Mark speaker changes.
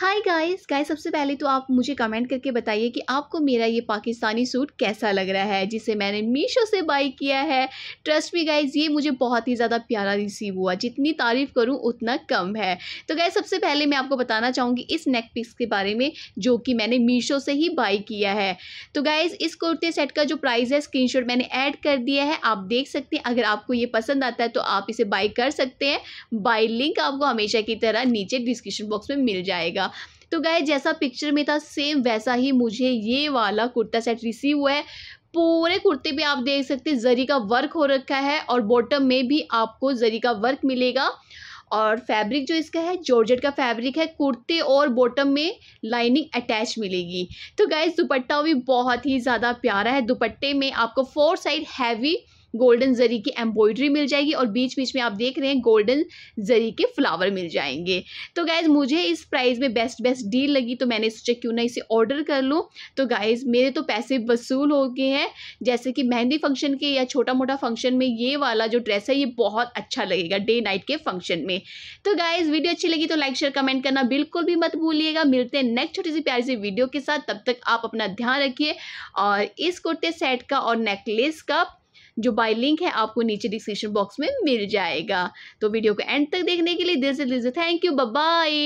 Speaker 1: hi guys guys सबसे पहले तो आप मुझे कमेंट करके बताइए कि आपको मेरा ये पाकिस्तानी सूट कैसा लग रहा है जिसे मैंने मीशो से बाई किया है ट्रस्ट मी गाइस ये मुझे बहुत ही ज़्यादा प्यारा रिसीव हुआ जितनी तारीफ़ करूँ उतना कम है तो गाइस सबसे पहले मैं आपको बताना चाहूँगी इस नेक पीस के बारे में जो कि मैंने मीशो से ही बाई किया है तो गाइज़ इस कुर्ते सेट का जो प्राइस है स्क्रीन मैंने ऐड कर दिया है आप देख सकते हैं अगर आपको ये पसंद आता है तो आप इसे बाई कर सकते हैं बाई लिंक आपको हमेशा की तरह नीचे डिस्क्रिप्शन बॉक्स में मिल जाएगा मिलेगा तो गाय जैसा पिक्चर में था सेम वैसा ही मुझे ये वाला कुर्ता सेट रिसीव हुआ है पूरे कुर्ते पे आप देख सकते हैं जरी का वर्क हो रखा है और बॉटम में भी आपको जरी का वर्क मिलेगा और फैब्रिक जो इसका है जॉर्जेट का फैब्रिक है कुर्ते और बॉटम में लाइनिंग अटैच मिलेगी तो गाइस दुपट्टा भी बहुत ही ज़्यादा प्यारा है दुपट्टे में आपको four side heavy golden zari की एम्ब्रॉयडरी मिल जाएगी और बीच बीच में आप देख रहे हैं गोल्डन जरी के फ्लावर मिल जाएंगे तो गाइज़ मुझे इस प्राइस में बेस्ट बेस्ट डील लगी तो मैंने सोचा क्यों ना इसे ऑर्डर कर लूँ तो गाइज़ मेरे तो पैसे वसूल हो गए हैं जैसे कि मेहंदी फंक्शन के या छोटा मोटा फंक्शन में ये वाला जो ड्रेस है ये बहुत अच्छा लगेगा डे नाइट के फंक्शन में तो गाइज़ वीडियो अच्छी लगी तो लाइक शेयर कमेंट करना बिल्कुल भी मत भूलिएगा मिलते हैं नेक्स्ट छोटी सी प्यारी सी वीडियो के साथ तब तक आप अपना ध्यान रखिए और इस कुर्ते सेट का और नेकलेस का जो बाई लिंक है आपको नीचे डिस्क्रिप्शन बॉक्स में मिल जाएगा तो वीडियो को एंड तक देखने के लिए दिल से दिल से थैंक यू बाय